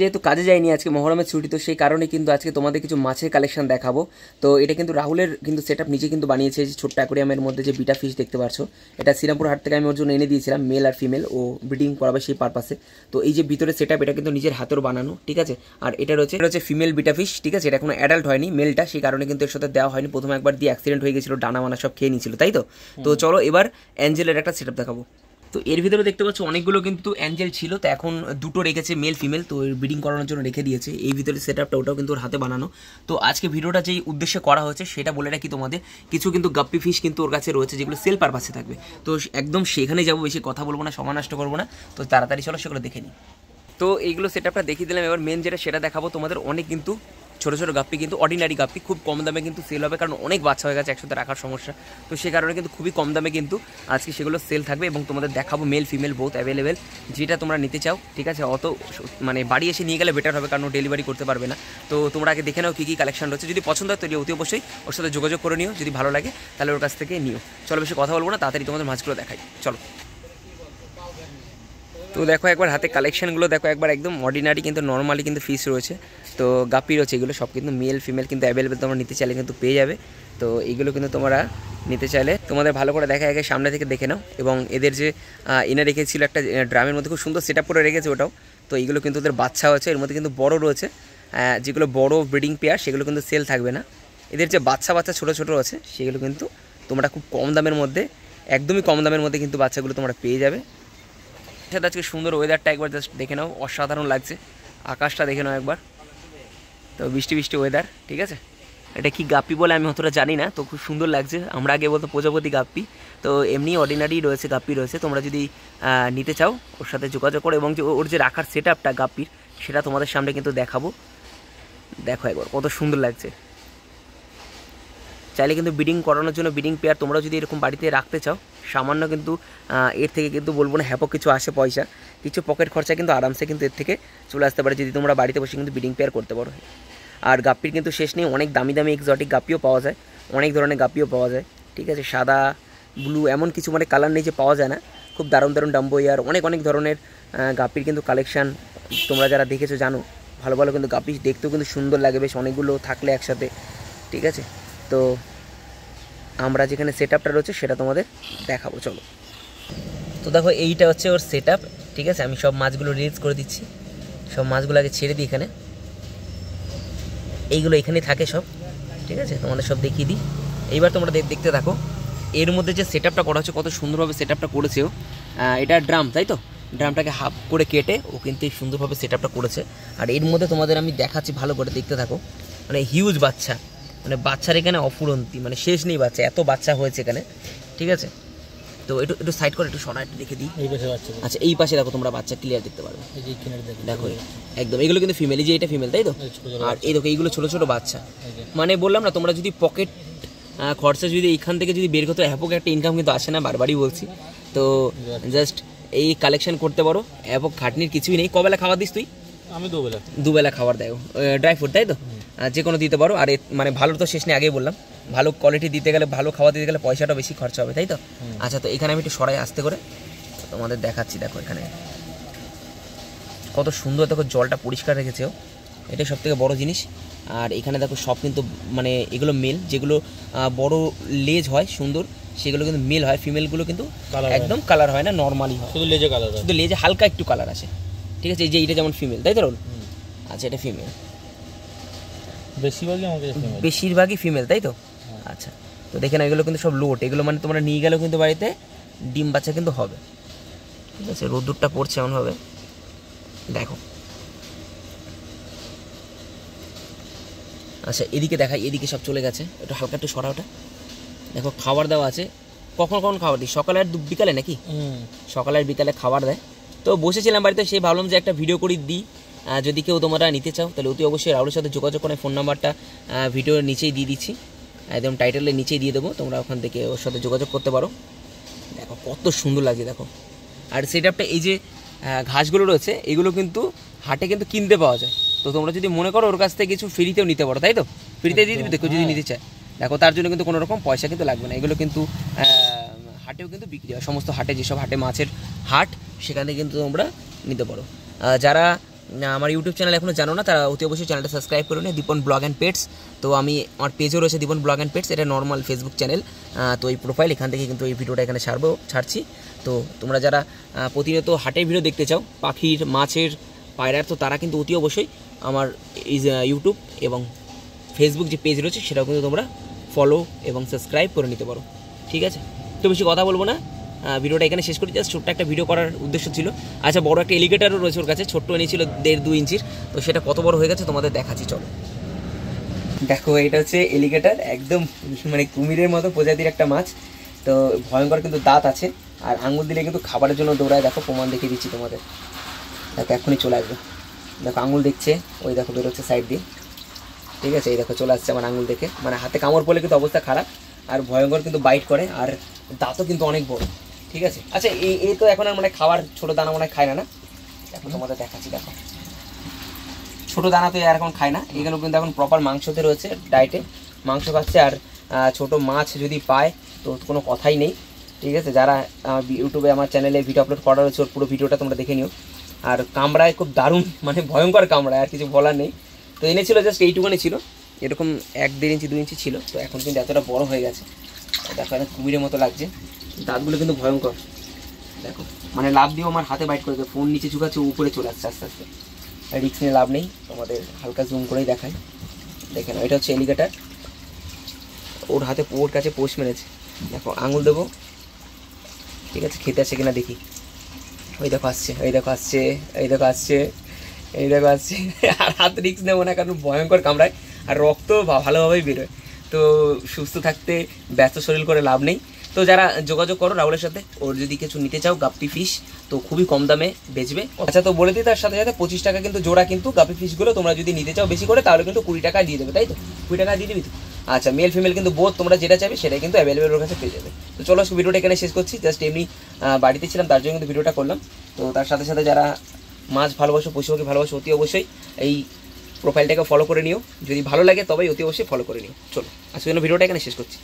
যেহেতু কাজে যায়নি আজকে মহরমের ছুটি তো সেই কারণে কিন্তু আজকে তোমাদের কিছু মাছের কালেকশন দেখাবো তো এটা কিন্তু রাহুলের কিন্তু সেট নিজে কিন্তু বানিয়েছে যে ছোট্ট অ্যাকোরিয়ামের মধ্যে যে বিটা ফিশ দেখতে পাচ্ছ এটা শ্রীরামপুর হাট থেকে আমি ওর জন্য এনে দিয়েছিলাম মেল আর ফিমেল ও ব্রিডিং করাবে সেই পারপাসে তো এই যে ভিতরে সেট এটা কিন্তু নিজের হাতের বানানো ঠিক আছে আর এটা রয়েছে এটা হচ্ছে ফিমেল বিটা ফিশ ঠিক আছে এটা কোনো অ্যাডাল্ট হয়নি মেলটা সেই কারণে কিন্তু এর সাথে দেওয়া হয়নি প্রথমে একবার দিয়ে অ্যাক্সিডেন্ট হয়ে গেছিলো ডানা মানা সব খেয়ে নিয়েছিল তাই তো তো চলো এবার অ্যাঞ্জেলের একটা সেট দেখাবো তো এর ভিতরে দেখতে পাচ্ছ অনেকগুলো কিন্তু অ্যাঞ্জেল ছিল তো এখন দুটো রেখেছে মেল ফিমেল তো ব্রিডিং করানোর জন্য রেখে দিয়েছে এই ভিতরে সেট আপটা ওটাও কিন্তু ওর হাতে বানানো তো আজকে ভিডিওটা যেই উদ্দেশ্যে করা হয়েছে সেটা বলে রাখি তোমাদের কিছু কিন্তু গাপ্পি ফিশ কিন্তু ওর কাছে রয়েছে যেগুলো সেল পারপাসে থাকবে তো একদম সেখানে যাবো বেশি কথা বলবো না সময় নষ্ট করবো না তো তাড়াতাড়ি চলো সেগুলো দেখে নিই তো এইগুলো সেট আপটা দেখিয়ে দিলাম এবার মেন যেটা সেটা দেখাবো তোমাদের অনেক কিন্তু ছোটো ছোটো গাপ্পি কিন্তু অর্ডিনারি গাপ্পি খুব কম দামে কিন্তু সেল হবে কারণ অনেক বাচ্চা হয়ে গেছে একসাথে রাখার সমস্যা তো সে কারণে কিন্তু খুবই কম দামে কিন্তু আজকে সেগুলো সেল থাকবে এবং তোমাদের দেখাবো মেল ফিমেল বোথ অ্যাভেলেবেল যেটা তোমরা নিতে চাও ঠিক আছে অত মানে বাড়ি এসে নিয়ে গেলে বেটার হবে কারণ ডেলিভারি করতে পারবে না তো তোমরা আগে দেখে নাও কী কী কালেকশন রয়েছে যদি পছন্দ হয় তৈরি অতি অবশ্যই ওর সাথে যোগাযোগ করে নিও যদি ভালো লাগে তাহলে ওর কাছ থেকে নিও চলো বেশি কথা বলবো না তাড়াতাড়ি তোমাদের মাছগুলো দেখাই চলো তো দেখো একবার হাতে কালেকশানগুলো দেখো একবার একদম অর্ডিনারি কিন্তু নর্মালি কিন্তু ফিস রয়েছে তো গাপি রয়েছে এগুলো সব কিন্তু মেল ফিমেল কিন্তু অ্যাভেলেবেল তোমরা নিতে চাইলে কিন্তু পেয়ে যাবে তো এগুলো কিন্তু তোমরা নিতে চাইলে তোমাদের ভালো করে দেখা যায় সামনে থেকে দেখে নাও এবং এদের যে এনে রেখেছিল একটা ড্রামের মধ্যে খুব সুন্দর সেট করে রেখেছে ওটাও তো এগুলো কিন্তু ওদের বাচ্চা হয়েছে এর মধ্যে কিন্তু বড় রয়েছে যেগুলো বড় ব্রিডিং পেয়ার সেগুলো কিন্তু সেল থাকবে না এদের যে বাচ্চা বাচ্চা ছোটো ছোটো আছে সেগুলো কিন্তু তোমরা খুব কম দামের মধ্যে একদমই কম দামের মধ্যে কিন্তু বাচ্চাগুলো তোমরা পেয়ে যাবে সাথে আজকে সুন্দর ওয়েদারটা একবার জাস্ট দেখে নাও অসাধারণ লাগছে আকাশটা দেখে নাও একবার তো বৃষ্টি বৃষ্টি ওয়েদার ঠিক আছে এটা কি গাপ্পি বলে আমি অতটা জানি না তো খুব সুন্দর লাগছে আমরা আগে বলতো প্রজাপতি গাপ্পি তো এমনি অর্ডিনারি রয়েছে গাপ্পি রয়েছে তোমরা যদি নিতে চাও ওর সাথে যোগাযোগ করো এবং যে ওর যে রাখার সেট আপটা গাপ্পির সেটা তোমাদের সামনে কিন্তু দেখাবো দেখো একবার কত সুন্দর লাগছে চাইলে কিন্তু ব্রিডিং করানোর জন্য ব্রিডিং পেয়ার তোমরা যদি এরকম বাড়িতে রাখতে চাও সামান্য কিন্তু এর থেকে কিন্তু বলবো না হ্যাপক কিছু আসে পয়সা কিছু পকেট খরচা কিন্তু আরামসে কিন্তু এর থেকে চলে আসতে পারে যদি তোমরা বাড়িতে বসে কিন্তু ব্রিডিং পেয়ার করতে পারো আর গাপ্পির কিন্তু শেষ নেই অনেক দামি দামি এক্সটিক গাপিও পাওয়া যায় অনেক ধরনের গাপিও পাওয়া যায় ঠিক আছে সাদা ব্লু এমন কিছু মানে কালার নেই যে পাওয়া যায় না খুব দারুণ দারুণ ডাম্বো ইয়ার অনেক অনেক ধরনের গাপির কিন্তু কালেকশান তোমরা যারা দেখেছো জানো ভালো ভালো কিন্তু গাপি দেখতেও কিন্তু সুন্দর লাগে বেশ অনেকগুলো থাকলে একসাথে ঠিক আছে তো আমরা যেখানে সেট আপটা রয়েছে সেটা তোমাদের দেখাবো চলো তো দেখো এইটা হচ্ছে ওর সেট ঠিক আছে আমি সব মাছগুলো রিলিজ করে দিচ্ছি সব মাছগুলো আগে ছেড়ে দিই এখানে এইগুলো এখানে থাকে সব ঠিক আছে তোমাদের সব দেখিয়ে দিই এইবার তোমরা দেখতে থাকো এর মধ্যে যে সেট করা হচ্ছে কত সুন্দরভাবে সেট আপটা করেছে এটা ড্রাম তাই তো ড্রামটাকে হাফ করে কেটে ও কিন্তু সুন্দরভাবে সেট করেছে আর এর মধ্যে তোমাদের আমি দেখাচ্ছি ভালো করে দেখতে থাকো মানে হিউজ বাচ্চা মানে বাচ্চার এখানে অফুরন্তি মানে শেষ নেই বাচ্চা এত বাচ্চা হয়েছে এখানে ঠিক আছে তো একটু একটু সাইড করে একটু সরা একটু দেখে দিই এই পাশে বাচ্চা আচ্ছা এই পাশে দেখো তোমরা বাচ্চা ক্লিয়ার দেখতে পারবে এই যে দেখো একদম এগুলো কিন্তু ফিমেল যে এটা ফিমেল তাই তো আর এই দেখো এইগুলো ছোট ছোট বাচ্চা মানে বললাম না তোমরা যদি পকেট খরচা যদি এইখান থেকে যদি বের করতে অ্যাপক একটা ইনকাম কিন্তু আসে না বারবারই বলছি তো জাস্ট এই কালেকশন করতে পারো অ্যাপক খাটনির কিছুই নেই কবেলা খাবার দিস তুই আমি দুবেলা দুবেলা খাবার দেয় ড্রাই ফ্রুট তাই তো যে কোনো দিতে পারো আর মানে ভালো তো শেষ নিয়ে আগেই বললাম ভালো কোয়ালিটি দিতে গেলে ভালো খাওয়া দিতে গেলে পয়সাটা বেশি খরচা হবে তাই তো আচ্ছা তো এখানে আমি একটু সরাই আসতে করে তোমাদের দেখাচ্ছি দেখো এখানে কত সুন্দর দেখো জলটা পরিষ্কার রেখেছেও এটাই সব থেকে বড়ো জিনিস আর এখানে দেখো সব কিন্তু মানে এগুলো মেল যেগুলো বড় লেজ হয় সুন্দর সেগুলো কিন্তু মেল হয় ফিমেলগুলো কিন্তু একদম কালার হয় না নর্মালি হয় শুধু লেজে কালার শুধু লেজে হালকা একটু কালার আছে ঠিক আছে এই যে এটা যেমন ফিমেল তাই তো আচ্ছা এটা ফিমেল বেশিরভাগই বেশিরভাগই ফিমেল তাই তো হ্যাঁ। আচ্ছা তো দেখে না এগুলো কিন্তু সব লোট এগুলো মানে তোমরা নিয়ে গেলেও কিন্তু বাড়িতে ডিম বাচ্চা কিন্তু হবে ঠিক আছে রোদ্দুরটা পড়ছে এমনভাবে দেখো আচ্ছা এদিকে দেখাই এদিকে সব চলে গেছে একটু হালকা একটু সরা ওটা দেখো খাবার দেওয়া আছে কখন কখন খাবার দিই সকালে আর বিকালে নাকি সকালে আর বিকালে খাবার দেয় তো বসেছিলাম বাড়িতে সে ভাবলাম যে একটা ভিডিও করে দিই যদি কেউ তোমরা নিতে চাও তাহলে অতি অবশ্যই রাহুলের সাথে যোগাযোগ করে ফোন নাম্বারটা ভিডিওর নিচেই দিয়ে দিচ্ছি একদম টাইটেলের নিচেই দিয়ে দেবো তোমরা ওখান থেকে ওর সাথে যোগাযোগ করতে পারো দেখো কত সুন্দর লাগে দেখো আর সেট আপটা এই যে ঘাসগুলো রয়েছে এগুলো কিন্তু হাটে কিন্তু কিনতে পাওয়া যায় তো তোমরা যদি মনে করো ওর কাছ থেকে কিছু ফ্রিতেও নিতে পারো তাই তো ফ্রিতে দিয়ে দিবে দেখো যদি হ্যাঁ। নিতে চায় দেখো তার জন্য কিন্তু কোনো রকম পয়সা কিন্তু লাগবে না এগুলো কিন্তু হাটেও কিন্তু বিক্রি হয় সমস্ত হাটে যেসব হাটে মাছের হাট সেখানে কিন্তু তোমরা নিতে পারো যারা আমার ইউটিউব চ্যানেল এখনও জানো না তারা অতি অবশ্যই চ্যানেলটা সাবস্ক্রাইব নেয় দীপন ব্লগ অ্যান্ড পেটস তো আমি আমার পেজও রয়েছে দীপন ব্লগ অ্যান্ড পেটস এটা নর্মাল ফেসবুক চ্যানেল তো এই প্রোফাইল এখান থেকে কিন্তু এই ভিডিওটা এখানে ছাড়বো ছাড়ছি তো তোমরা যারা প্রতিনিয়ত হাটের ভিডিও দেখতে চাও পাখির মাছের পায়রার তো তারা কিন্তু অতি অবশ্যই আমার ইউটিউব এবং ফেসবুক যে পেজ রয়েছে সেটাও কিন্তু তোমরা ফলো এবং সাবস্ক্রাইব করে নিতে পারো ঠিক আছে তো বেশি কথা বলবো না ভিডিওটা এখানে শেষ করি জাস্ট ছোট্ট একটা ভিডিও করার উদ্দেশ্য ছিল আচ্ছা বড় একটা এলিগেটারও রয়েছে ওর কাছে ছোট্ট এনেছিল দেড় দু ইঞ্চির তো সেটা কত বড় হয়ে গেছে তোমাদের দেখাচ্ছি চলো দেখো এটা হচ্ছে এলিগেটার একদম মানে কুমিরের মতো প্রজাতির একটা মাছ তো ভয়ঙ্কর কিন্তু দাঁত আছে আর আঙুল দিলে কিন্তু খাবারের জন্য দৌড়ায় দেখো প্রমাণ দেখিয়ে দিচ্ছি তোমাদের দেখো এখনই চলে আসবে দেখো আঙুল দেখছে ওই দেখো বেরোচ্ছে সাইড দিয়ে ঠিক আছে এই দেখো চলে আসছে আমার আঙুল দেখে মানে হাতে কামড় পড়লে কিন্তু অবস্থা খারাপ আর ভয়ঙ্কর কিন্তু বাইট করে আর দাঁতও কিন্তু অনেক বড় ঠিক আছে আচ্ছা এই এই তো এখন মানে খাবার ছোটো দানা মনে খায় না না এখন তোমাদের দেখাচ্ছি দেখো ছোটো দানা তো আর এখন খায় না এগুলো কিন্তু এখন প্রপার মাংসতে রয়েছে ডায়েটে মাংস খাচ্ছে আর ছোট মাছ যদি পায় তো কোনো কথাই নেই ঠিক আছে যারা ইউটিউবে আমার চ্যানেলে ভিডিও আপলোড করা রয়েছে ওর পুরো ভিডিওটা তোমরা দেখে নিও আর কামড়ায় খুব দারুণ মানে ভয়ঙ্কর কামড়ায় আর কিছু বলার নেই তো এনেছিল জাস্ট এইটুকুনি ছিল এরকম এক দেড় ইঞ্চি দু ইঞ্চি ছিল তো এখন কিন্তু এতটা বড় হয়ে গেছে দেখো এটা কুমিরের মতো লাগছে দাঁতগুলো কিন্তু ভয়ঙ্কর দেখো মানে লাভ দিয়েও আমার হাতে বাইট করে ফোন নিচে ঝুঁকাচ্ছে উপরে চলে আসছে আস্তে আস্তে রিক্স নিয়ে লাভ নেই তোমাদের হালকা জুম করেই দেখায় দেখে এটা হচ্ছে এলিগেটার ওর হাতে ওর কাছে পোষ মেরেছে দেখো আঙুল দেবো ঠিক আছে খেতে আছে কিনা দেখি ওই দেখো আসছে ওই দেখো আসছে এই দেখো আসছে এই দেখো আসছে আর হাত রিক্স নেবো না কারণ ভয়ঙ্কর কামড়ায় আর রক্ত ভালোভাবেই বেরোয় তো সুস্থ থাকতে ব্যস্ত শরীর করে লাভ নেই তো যারা যোগাযোগ করো রাহুলের সাথে ওর যদি কিছু নিতে চাও গাপ্পি ফিশ তো খুবই কম দামে বেচবে আচ্ছা তো বলে দিই তার সাথে সাথে পঁচিশ টাকা কিন্তু জোড়া কিন্তু গাপ্পি ফিশগুলো তোমরা যদি নিতে চাও বেশি করে তাহলে কিন্তু কুড়ি টাকা দিয়ে দেবে তাই তো কুড়ি টাকা দিয়ে দিবি তো আচ্ছা মেল ফিমেল কিন্তু বোধ তোমরা যেটা চাইবে সেটাই কিন্তু অ্যাভেলেবেল ওর কাছে পেয়ে যাবে তো চলো ভিডিওটা এখানে শেষ করছি জাস্ট এমনি বাড়িতে ছিলাম তার জন্য কিন্তু ভিডিওটা করলাম তো তার সাথে সাথে যারা মাছ ভালোবাসো পশুপাখি ভালোবাসো অতি অবশ্যই এই প্রোফাইলটাকে ফলো করে নিও যদি ভালো লাগে তবেই অতি অবশ্যই ফলো করে নিও চলো আজকে জন্য ভিডিওটা এখানে শেষ করছি